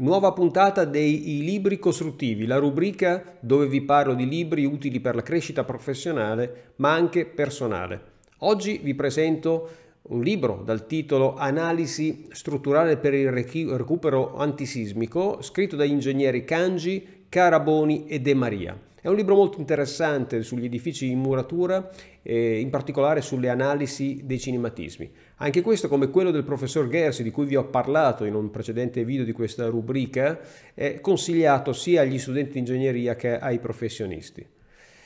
Nuova puntata dei I libri costruttivi, la rubrica dove vi parlo di libri utili per la crescita professionale ma anche personale. Oggi vi presento un libro dal titolo Analisi strutturale per il recupero antisismico, scritto dagli ingegneri Kanji, Caraboni e De Maria. È un libro molto interessante sugli edifici in muratura, eh, in particolare sulle analisi dei cinematismi. Anche questo, come quello del professor Gersi, di cui vi ho parlato in un precedente video di questa rubrica, è consigliato sia agli studenti di ingegneria che ai professionisti.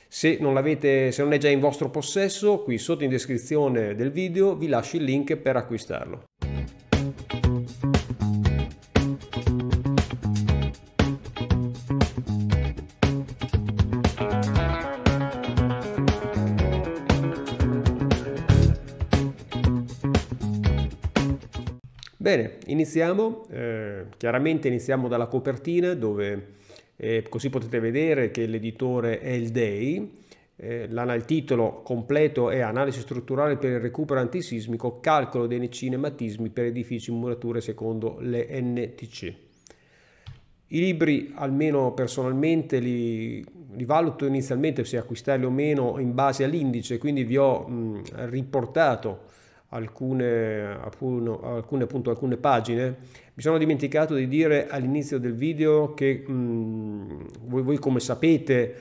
Se non, se non è già in vostro possesso, qui sotto in descrizione del video vi lascio il link per acquistarlo. Bene, iniziamo. Eh, chiaramente iniziamo dalla copertina dove eh, così potete vedere che l'editore è il Day. Eh, il titolo completo è Analisi strutturale per il recupero antisismico, calcolo dei cinematismi per edifici e murature secondo le NTC. I libri, almeno personalmente, li, li valuto inizialmente se acquistarli o meno in base all'indice, quindi vi ho mh, riportato alcune, appunto, alcune, appunto, alcune pagine, mi sono dimenticato di dire all'inizio del video che mh, mm, voi, voi, come sapete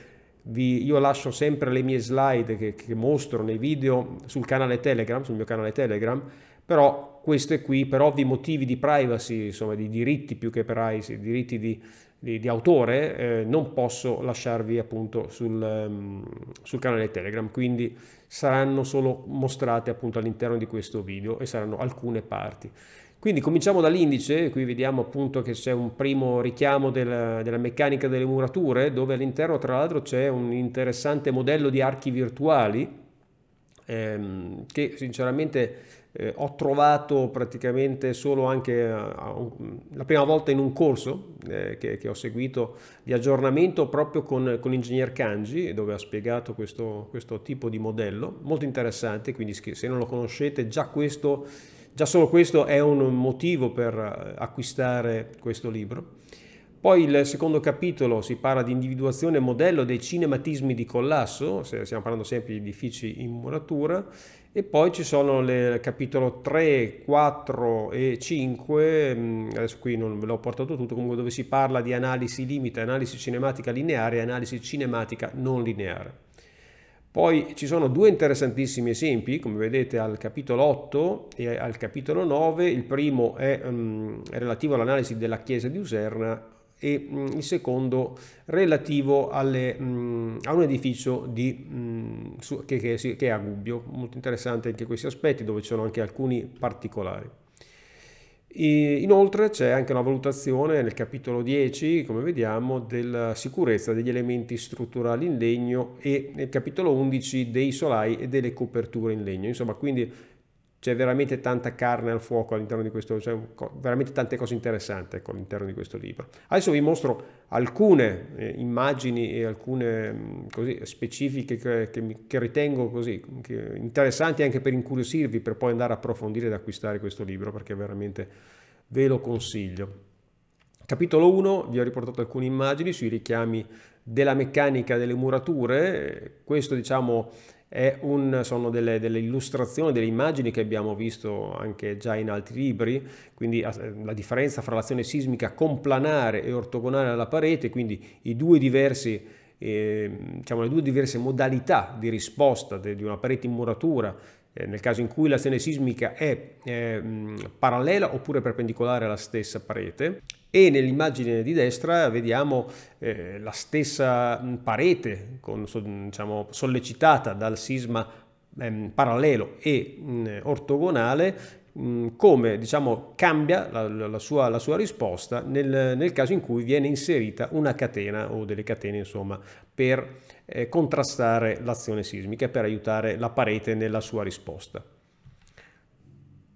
vi, io lascio sempre le mie slide che, che mostro nei video sul canale Telegram, sul mio canale Telegram, però queste qui per ovvi motivi di privacy, insomma di diritti più che privacy, diritti di di, di autore eh, non posso lasciarvi appunto sul, ehm, sul, canale Telegram, quindi saranno solo mostrate appunto all'interno di questo video e saranno alcune parti. Quindi cominciamo dall'indice, qui vediamo appunto che c'è un primo richiamo della, della meccanica delle murature, dove all'interno tra l'altro c'è un interessante modello di archi virtuali, ehm, che sinceramente eh, ho trovato praticamente solo anche eh, un, la prima volta in un corso eh, che, che, ho seguito di aggiornamento proprio con, con l'ingegner Kanji dove ha spiegato questo, questo, tipo di modello molto interessante quindi se non lo conoscete già questo già solo questo è un motivo per eh, acquistare questo libro poi il secondo capitolo si parla di individuazione e modello dei cinematismi di collasso, stiamo parlando sempre di edifici in muratura, e poi ci sono il capitolo 3, 4 e 5, mm, adesso qui non ve l'ho portato tutto, comunque dove si parla di analisi limite, analisi cinematica lineare e analisi cinematica non lineare. Poi ci sono due interessantissimi esempi, come vedete al capitolo 8 e al capitolo 9, il primo è, um, mm, è relativo all'analisi della chiesa di Userna e mh, mm, il secondo relativo alle, mh, mm, a un edificio di, mh, mm, su, che, che, che, è a Gubbio. Molto interessante anche questi aspetti dove ci sono anche alcuni particolari. inoltre c'è anche una valutazione nel capitolo 10, come vediamo, della sicurezza degli elementi strutturali in legno e nel capitolo 11 dei solai e delle coperture in legno. Insomma, quindi c'è veramente tanta carne al fuoco all'interno di questo, cioè veramente tante cose interessanti ecco, all'interno di questo libro. Adesso vi mostro alcune eh, immagini e alcune mh, mm, così, specifiche che, che, che ritengo così, che interessanti anche per incuriosirvi, per poi andare a approfondire ed acquistare questo libro perché veramente ve lo consiglio. Capitolo 1, vi ho riportato alcune immagini sui richiami della meccanica delle murature, questo diciamo un, sono delle, delle, illustrazioni, delle immagini che abbiamo visto anche già in altri libri, quindi la differenza fra l'azione sismica complanare e ortogonale alla parete, quindi due diversi, eh, diciamo, le due diverse modalità di risposta de, di una parete in muratura eh, nel caso in cui l'azione sismica è eh, parallela oppure perpendicolare alla stessa parete e nell'immagine di destra vediamo eh, la stessa parete con, diciamo, sollecitata dal sisma eh, parallelo e mh, ortogonale come diciamo, cambia la, la, sua, la sua risposta nel, nel caso in cui viene inserita una catena o delle catene insomma, per eh, contrastare l'azione sismica e per aiutare la parete nella sua risposta.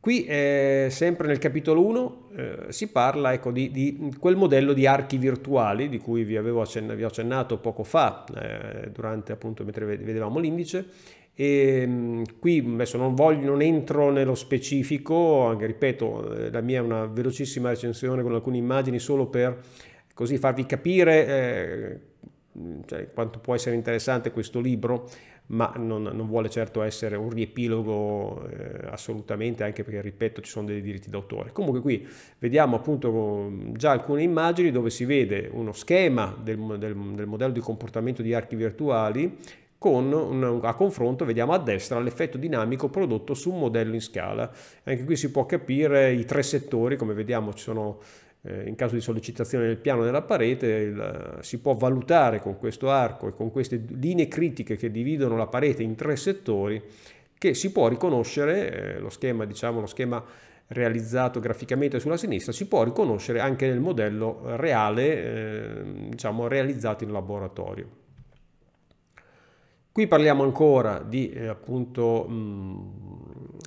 Qui, eh, sempre nel capitolo 1, eh, si parla ecco, di, di, quel modello di archi virtuali di cui vi, avevo accenna, vi ho accennato poco fa, eh, durante appunto mentre vedevamo l'indice, e ehm, qui adesso non, voglio, non entro nello specifico, anche ripeto, eh, la mia è una velocissima recensione con alcune immagini solo per così farvi capire eh, Mm, cioè, quanto può essere interessante questo libro, ma non, non vuole certo essere un riepilogo eh, assolutamente, anche perché, ripeto, ci sono dei diritti d'autore. Comunque qui vediamo appunto mm, già alcune immagini dove si vede uno schema del, del, del modello di comportamento di archi virtuali con un, a confronto vediamo a destra l'effetto dinamico prodotto su un modello in scala. Anche qui si può capire i tre settori, come vediamo ci sono eh, in caso di sollecitazione del piano della parete, il, eh, si può valutare con questo arco e con queste linee critiche che dividono la parete in tre settori, che si può riconoscere, eh, lo, schema, diciamo, lo schema realizzato graficamente sulla sinistra, si può riconoscere anche nel modello reale, eh, diciamo, realizzato in laboratorio. Qui parliamo ancora di eh, appunto, mh,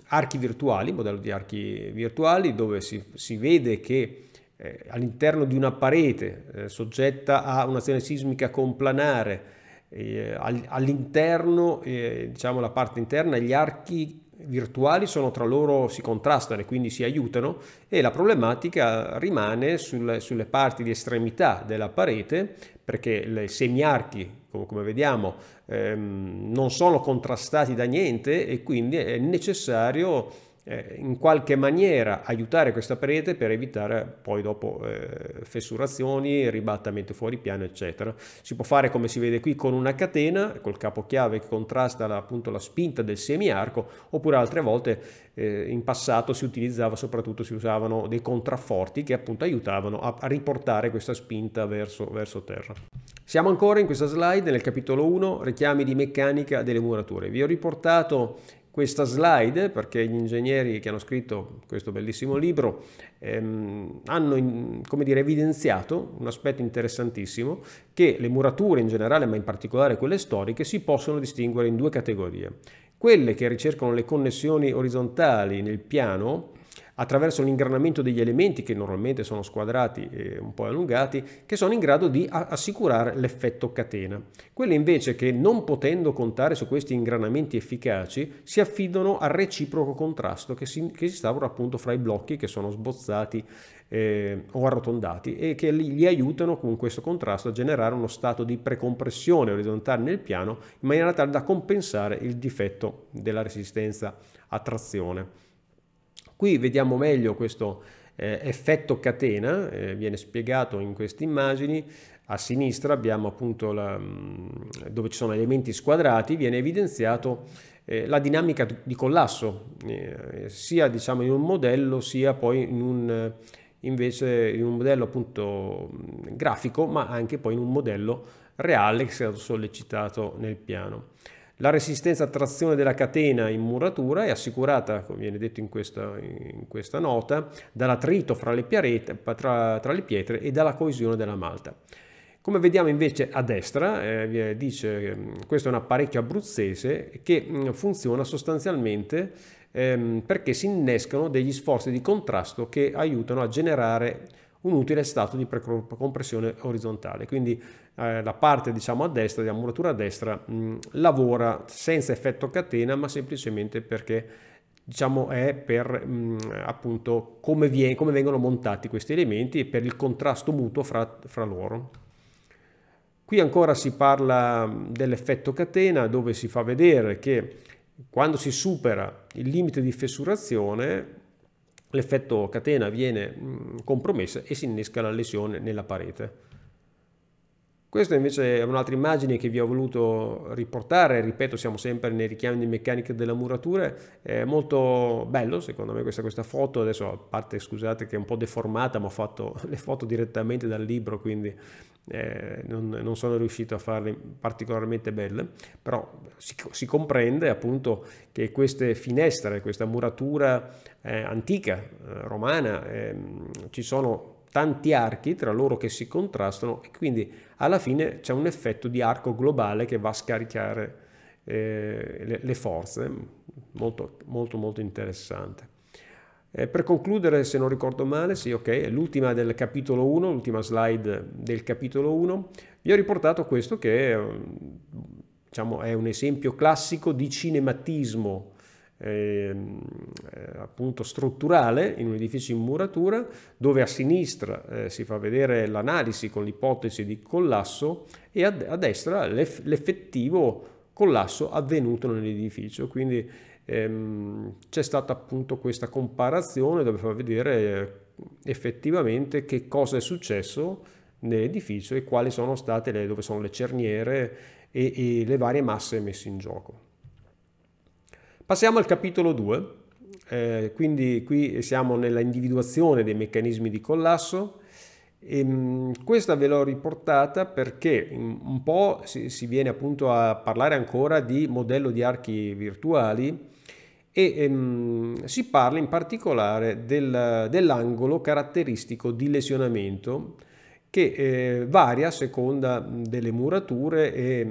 archi virtuali, modello di archi virtuali, dove si, si vede che eh, all'interno di una parete eh, soggetta a un'azione sismica complanare, eh, all'interno, eh, diciamo la parte interna, gli archi virtuali sono tra loro, si contrastano e quindi si aiutano e la problematica rimane sul, sulle parti di estremità della parete perché i semiarchi, come, come vediamo, ehm, non sono contrastati da niente e quindi è necessario eh, in qualche maniera aiutare questa parete per evitare poi dopo eh, fessurazioni, ribattamento fuori piano, eccetera. Si può fare come si vede qui con una catena, col capochiave che contrasta la, appunto la spinta del semiarco, oppure altre volte eh, in passato si utilizzava soprattutto, si usavano dei contrafforti che appunto aiutavano a, a riportare questa spinta verso, verso terra. Siamo ancora in questa slide nel capitolo 1, richiami di meccanica delle murature. Vi ho riportato questa slide perché gli ingegneri che hanno scritto questo bellissimo libro ehm, hanno in, dire, evidenziato un aspetto interessantissimo che le murature in generale ma in particolare quelle storiche si possono distinguere in due categorie. Quelle che ricercano le connessioni orizzontali nel piano attraverso l'ingranamento degli elementi che normalmente sono squadrati e un po' allungati, che sono in grado di assicurare l'effetto catena. Quelle invece che non potendo contare su questi ingranamenti efficaci si affidano al reciproco contrasto che si, che si instaura appunto fra i blocchi che sono sbozzati eh, o arrotondati e che li, li aiutano con questo contrasto a generare uno stato di precompressione orizzontale nel piano in maniera tale da compensare il difetto della resistenza a trazione. Qui vediamo meglio questo eh, effetto catena, eh, viene spiegato in queste immagini, a sinistra abbiamo appunto la, mm, dove ci sono elementi squadrati, viene evidenziato eh, la dinamica di collasso, eh, sia diciamo in un modello sia poi in un, eh, invece in un modello appunto mm, grafico, ma anche poi in un modello reale che è sollecitato nel piano. La resistenza a trazione della catena in muratura è assicurata, come viene detto in questa, in questa nota, dall'attrito fra tra, tra le pietre e dalla coesione della malta. Come vediamo invece a destra, eh, eh dice, ehm, questo è un apparecchio abruzzese che mm, funziona sostanzialmente ehm, perché si innescano degli sforzi di contrasto che aiutano a generare un utile stato di compressione orizzontale, quindi eh, la parte diciamo a destra, della muratura a destra, mh, lavora senza effetto catena ma semplicemente perché diciamo è per mh, appunto come, viene, come, vengono montati questi elementi e per il contrasto mutuo fra, fra loro. Qui ancora si parla dell'effetto catena dove si fa vedere che quando si supera il limite di fessurazione l'effetto catena viene mm, compromesso e si innesca la lesione nella parete. Questa invece è un'altra immagine che vi ho voluto riportare, ripeto siamo sempre nei richiami di meccanica della muratura, è molto bello secondo me questa, questa foto, adesso a parte scusate che è un po' deformata ma ho fatto le foto direttamente dal libro quindi eh, non, non, sono riuscito a farle particolarmente belle, però si, si comprende appunto che queste finestre, questa muratura eh, antica, eh, romana, ehm, ci sono tanti archi tra loro che si contrastano e quindi alla fine c'è un effetto di arco globale che va a scaricare eh, le, le, forze, molto molto, molto interessante. Eh, per concludere, se non ricordo male, sì, ok, l'ultima del capitolo 1, l'ultima slide del capitolo 1, vi ho riportato questo che diciamo, è un esempio classico di cinematismo Ehm, eh, appunto strutturale in un edificio in muratura dove a sinistra eh, si fa vedere l'analisi con l'ipotesi di collasso e a, a destra l'eff- l'effettivo collasso avvenuto nell'edificio quindi ehm, c'è stata appunto questa comparazione dove fa vedere eh, effettivamente che cosa è successo nell'edificio e quali sono state le, dove sono le cerniere e, e le varie masse messe in gioco. Passiamo al capitolo 2, eh, quindi qui siamo nella individuazione dei meccanismi di collasso. E, ehm, mh, questa ve l'ho riportata perché un po' si, si, viene appunto a parlare ancora di modello di archi virtuali e, e ehm, si parla in particolare del, dell'angolo caratteristico di lesionamento che eh, varia a seconda delle murature e,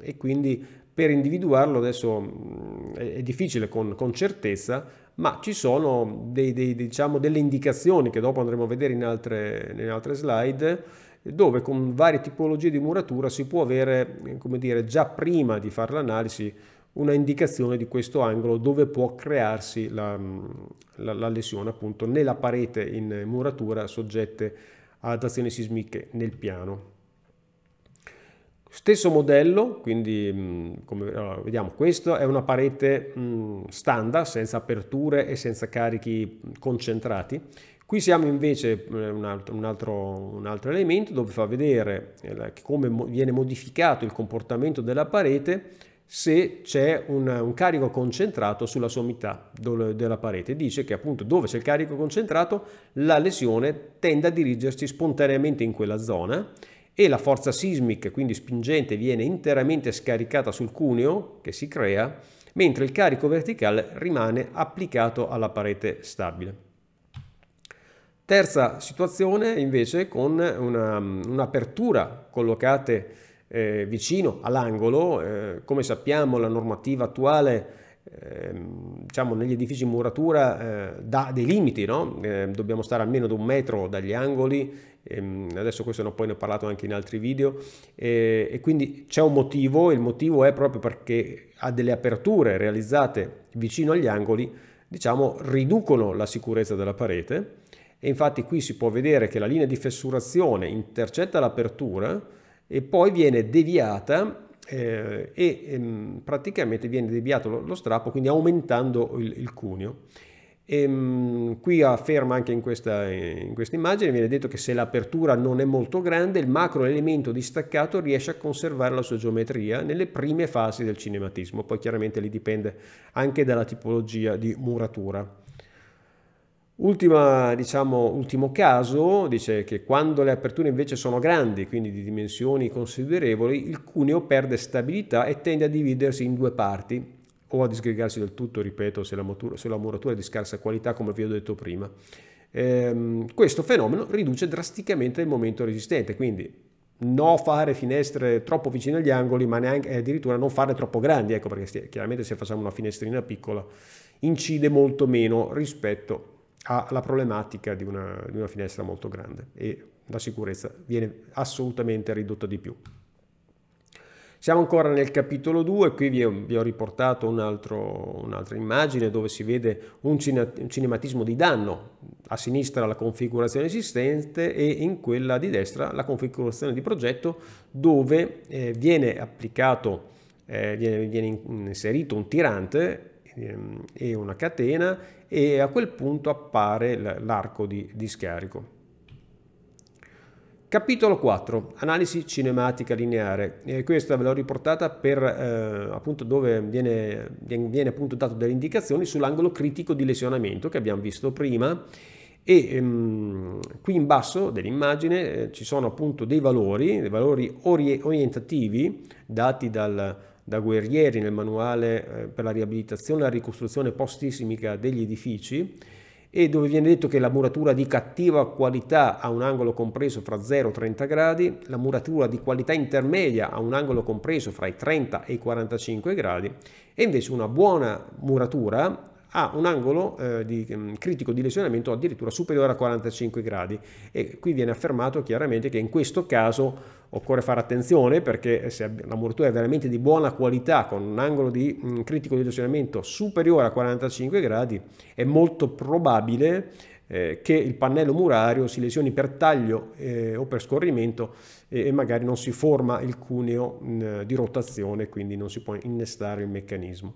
e quindi per individuarlo adesso mm, è difficile con, con certezza, ma ci sono dei, dei, diciamo, delle indicazioni che dopo andremo a vedere in altre, in altre slide dove con varie tipologie di muratura si può avere, eh, come dire, già prima di fare l'analisi una indicazione di questo angolo dove può crearsi la, mm, la, la, lesione appunto nella parete in muratura soggette ad azioni sismiche nel piano. Stesso modello, quindi mm, come vediamo, questa è una parete mm, standard, senza aperture e senza carichi mm, concentrati. Qui siamo invece eh, un altro, un, altro, un altro elemento dove fa vedere eh, come viene modificato il comportamento della parete se c'è un, un, carico concentrato sulla sommità della parete. Dice che appunto dove c'è il carico concentrato la lesione tende a dirigersi spontaneamente in quella zona e la forza sismica, quindi spingente, viene interamente scaricata sul cuneo che si crea, mentre il carico verticale rimane applicato alla parete stabile. Terza situazione invece con una, un'apertura collocate eh, vicino all'angolo, eh, come sappiamo la normativa attuale eh, diciamo negli edifici in muratura eh, dà dei limiti, no? Eh, dobbiamo stare almeno ad un metro dagli angoli Ehm, adesso questo poi ne ho parlato anche in altri video e, e quindi c'è un motivo il motivo è proprio perché ha delle aperture realizzate vicino agli angoli diciamo riducono la sicurezza della parete e infatti qui si può vedere che la linea di fessurazione intercetta l'apertura e poi viene deviata eh, e ehm, praticamente viene deviato lo, lo, strappo quindi aumentando il, il cuneo e, ehm, qui afferma anche in questa, in questa immagine, viene detto che se l'apertura non è molto grande, il macro elemento distaccato riesce a conservare la sua geometria nelle prime fasi del cinematismo, poi chiaramente lì dipende anche dalla tipologia di muratura. Ultima, diciamo, ultimo caso dice che quando le aperture invece sono grandi, quindi di dimensioni considerevoli, il cuneo perde stabilità e tende a dividersi in due parti, o a disgregarsi del tutto, ripeto, se la, muratura, se la muratura è di scarsa qualità, come vi ho detto prima. Ehm, questo fenomeno riduce drasticamente il momento resistente, quindi non fare finestre troppo vicine agli angoli, ma neanche, eh, addirittura non farle troppo grandi, ecco perché chiaramente se facciamo una finestrina piccola incide molto meno rispetto alla problematica di una, di una finestra molto grande e la sicurezza viene assolutamente ridotta di più. Siamo ancora nel capitolo 2, qui vi ho, vi ho riportato un altro, un'altra immagine dove si vede un, cine, un cinematismo di danno, a sinistra la configurazione esistente e in quella di destra la configurazione di progetto dove eh, viene applicato, eh, viene, viene inserito un tirante ehm, e una catena e a quel punto appare l'arco di, di scarico. Capitolo 4. Analisi cinematica lineare. E questa ve l'ho riportata per eh, appunto dove viene, viene appunto dato delle indicazioni sull'angolo critico di lesionamento che abbiamo visto prima e ehm, qui in basso dell'immagine eh, ci sono appunto dei valori, dei valori ori- orientativi dati dal, da Guerrieri nel manuale eh, per la riabilitazione e la ricostruzione post-sismica degli edifici e dove viene detto che la muratura di cattiva qualità ha un angolo compreso fra 0 e 30 gradi, la muratura di qualità intermedia ha un angolo compreso fra i 30 e i 45 gradi e invece una buona muratura ha un angolo eh, di, mm, critico di lesionamento addirittura superiore a 45 gradi e qui viene affermato chiaramente che in questo caso occorre fare attenzione perché se la muratura è veramente di buona qualità con un angolo di mh, mm, critico di lesionamento superiore a 45 gradi è molto probabile eh, che il pannello murario si lesioni per taglio eh, o per scorrimento e, e, magari non si forma il cuneo mh, mm, di rotazione quindi non si può innestare il meccanismo.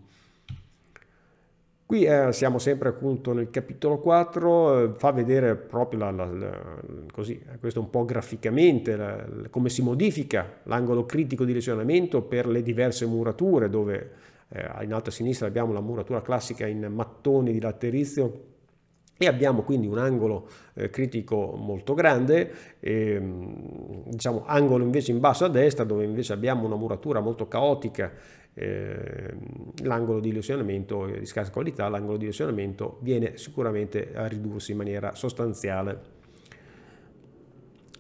Qui eh, siamo sempre appunto nel capitolo 4, eh, fa vedere proprio la, la, la, così, eh, questo un po' graficamente come si modifica l'angolo critico di lesionamento per le diverse murature dove eh, in alto a sinistra abbiamo la muratura classica in mattoni di laterizio e abbiamo quindi un angolo eh, critico molto grande, e, mm, diciamo angolo invece in basso a destra dove invece abbiamo una muratura molto caotica Ehm, l'angolo di lesionamento, eh, di scarsa qualità, l'angolo di lesionamento viene sicuramente a ridursi in maniera sostanziale.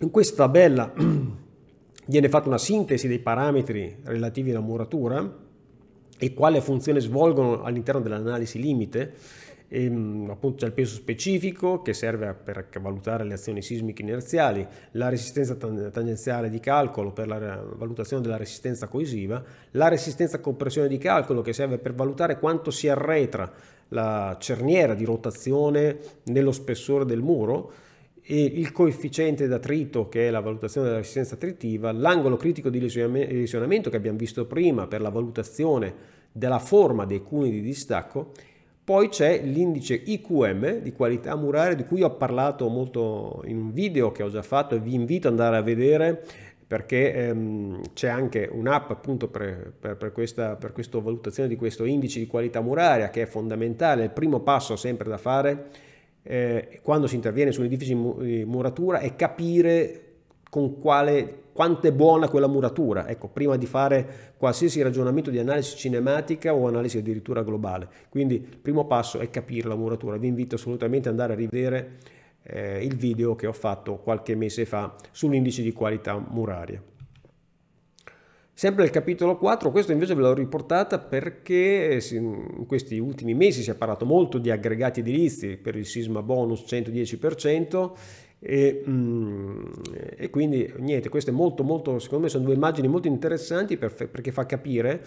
In questa tabella viene fatta una sintesi dei parametri relativi alla muratura e quale funzione svolgono all'interno dell'analisi limite ehm, appunto c'è il peso specifico che serve per valutare le azioni sismiche inerziali, la resistenza tangenziale di calcolo per la valutazione della resistenza coesiva, la resistenza a compressione di calcolo che serve per valutare quanto si arretra la cerniera di rotazione nello spessore del muro, e il coefficiente d'attrito che è la valutazione della resistenza attritiva, l'angolo critico di lesionamento che abbiamo visto prima per la valutazione della forma dei cuni di distacco poi c'è l'indice IQM di qualità muraria di cui ho parlato molto in un video che ho già fatto e vi invito ad andare a vedere perché ehm, c'è anche un'app appunto per, per, per, questa, per, questa, valutazione di questo indice di qualità muraria che è fondamentale, il primo passo sempre da fare eh, quando si interviene su un edificio di muratura è capire con quale quanto è buona quella muratura. Ecco, prima di fare qualsiasi ragionamento di analisi cinematica o analisi addirittura globale. Quindi il primo passo è capire la muratura. Vi invito assolutamente ad andare a rivedere eh, il video che ho fatto qualche mese fa sull'indice di qualità muraria. Sempre il capitolo 4, questo invece ve l'ho riportata perché eh, in questi ultimi mesi si è parlato molto di aggregati edilizi per il sisma bonus 110% e, mm, e, quindi niente, queste molto molto, secondo me sono due immagini molto interessanti per, perché fa capire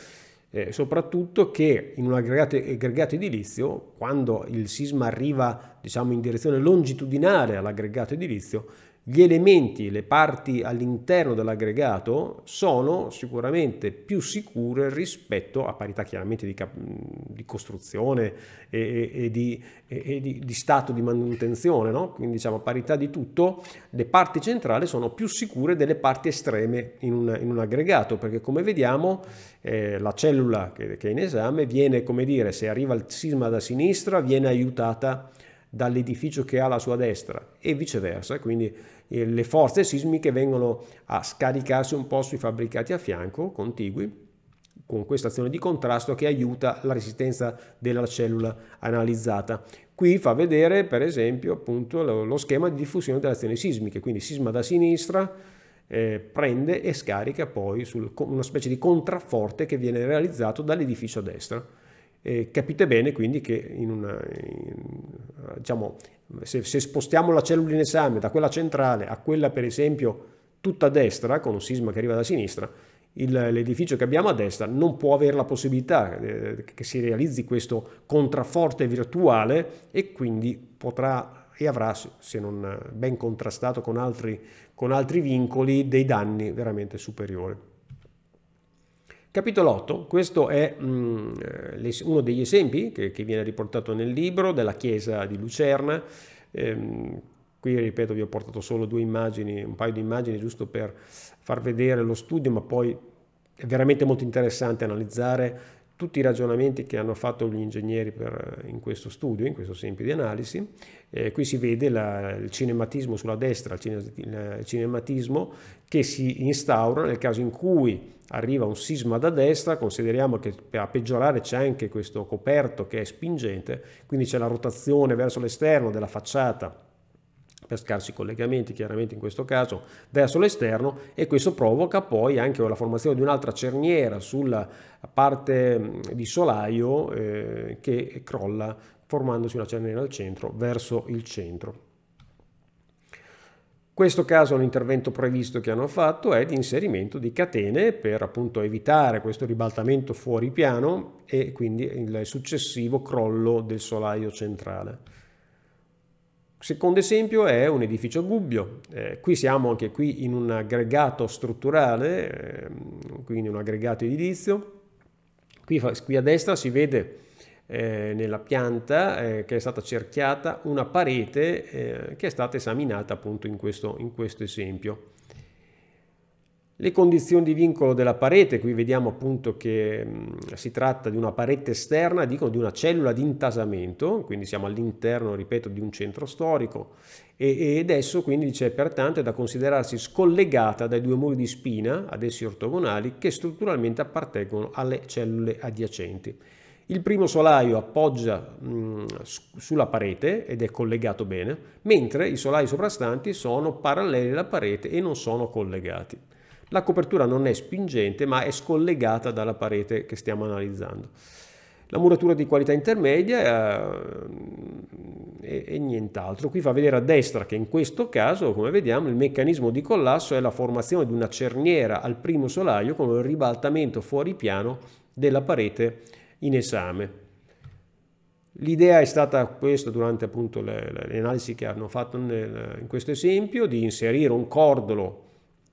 eh, soprattutto che in un aggregato, aggregato, edilizio, quando il sisma arriva diciamo in direzione longitudinale all'aggregato edilizio, gli elementi, le parti all'interno dell'aggregato sono sicuramente più sicure rispetto a parità chiaramente di, cap- di costruzione e, e, e, di, e di, di, stato di manutenzione, no? quindi diciamo a parità di tutto, le parti centrali sono più sicure delle parti estreme in un, in un aggregato, perché come vediamo eh, la cellula che, che è in esame viene, come dire, se arriva il sisma da sinistra, viene aiutata dall'edificio che ha alla sua destra e viceversa, quindi eh, le forze sismiche vengono a scaricarsi un po' sui fabbricati a fianco, contigui, con questa azione di contrasto che aiuta la resistenza della cellula analizzata. Qui fa vedere per esempio appunto lo, lo schema di diffusione delle azioni sismiche, quindi sisma da sinistra, eh, prende e scarica poi su una specie di contrafforte che viene realizzato dall'edificio a destra. Eh, capite bene quindi che in una, in, eh, diciamo, se, se spostiamo la cellula in esame da quella centrale a quella per esempio tutta a destra, con un sisma che arriva da sinistra, l'edificio che abbiamo a destra non può avere la possibilità eh, che si realizzi questo contrafforte virtuale e quindi potrà e avrà, se non eh, ben contrastato con altri, con altri vincoli, dei danni veramente superiori. Capitolo 8, questo è mm, eh, uno degli esempi che, che, viene riportato nel libro della chiesa di Lucerna. Ehm, qui, ripeto, vi ho portato solo due immagini, un paio di immagini giusto per far vedere lo studio, ma poi è veramente molto interessante analizzare tutti i ragionamenti che hanno fatto gli ingegneri per, eh, in questo studio, in questo esempio di analisi. Eh, qui si vede la, il cinematismo sulla destra, il, cine, il, cinematismo che si instaura nel caso in cui arriva un sisma da destra, consideriamo che a peggiorare c'è anche questo coperto che è spingente, quindi c'è la rotazione verso l'esterno della facciata per scarsi collegamenti chiaramente in questo caso verso l'esterno e questo provoca poi anche la formazione di un'altra cerniera sulla parte di solaio eh, che crolla formandosi una cerniera al centro verso il centro. In questo caso l'intervento previsto che hanno fatto è di inserimento di catene per appunto evitare questo ribaltamento fuori piano e quindi il successivo crollo del solaio centrale. Secondo esempio è un edificio gubbio, eh, qui siamo anche qui in un aggregato strutturale, eh, quindi un aggregato edilizio, qui, qui a destra si vede eh, nella pianta eh, che è stata cerchiata una parete eh, che è stata esaminata appunto in questo, in questo esempio. Le condizioni di vincolo della parete, qui vediamo appunto che mm, si tratta di una parete esterna, dicono di una cellula di intasamento, quindi siamo all'interno, ripeto, di un centro storico e, e adesso quindi c'è pertanto da considerarsi scollegata dai due muri di spina, ad essi ortogonali, che strutturalmente appartengono alle cellule adiacenti. Il primo solaio appoggia mh, mm, sulla parete ed è collegato bene, mentre i solai soprastanti sono paralleli alla parete e non sono collegati. La copertura non è spingente ma è scollegata dalla parete che stiamo analizzando. La muratura di qualità intermedia eh, e, e nient'altro. Qui fa vedere a destra che in questo caso, come vediamo, il meccanismo di collasso è la formazione di una cerniera al primo solaio con un ribaltamento fuori piano della parete in esame. L'idea è stata questa durante appunto le, le, le analisi che hanno fatto nel, in questo esempio, di inserire un cordolo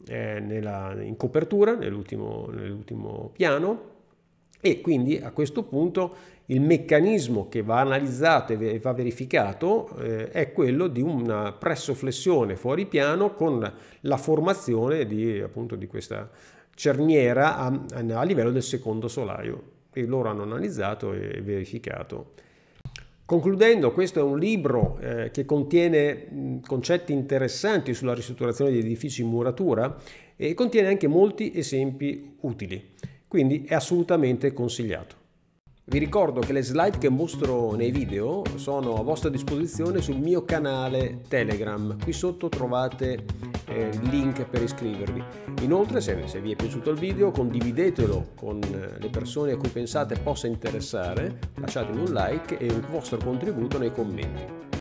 nella, in copertura, nell'ultimo, nell'ultimo piano, e quindi a questo punto il meccanismo che va analizzato e va verificato eh, è quello di una pressoflessione fuori piano con la formazione di, appunto, di questa cerniera a, a, livello del secondo solaio che loro hanno analizzato e verificato. Concludendo, questo è un libro eh, che contiene mh, concetti interessanti sulla ristrutturazione di edifici in muratura e contiene anche molti esempi utili, quindi è assolutamente consigliato. Vi ricordo che le slide che mostro nei video sono a vostra disposizione sul mio canale Telegram. Qui sotto trovate eh, il link per iscrivervi. Inoltre, se, se, vi è piaciuto il video, condividetelo con eh, le persone a cui pensate possa interessare, lasciatemi un like e un vostro contributo nei commenti.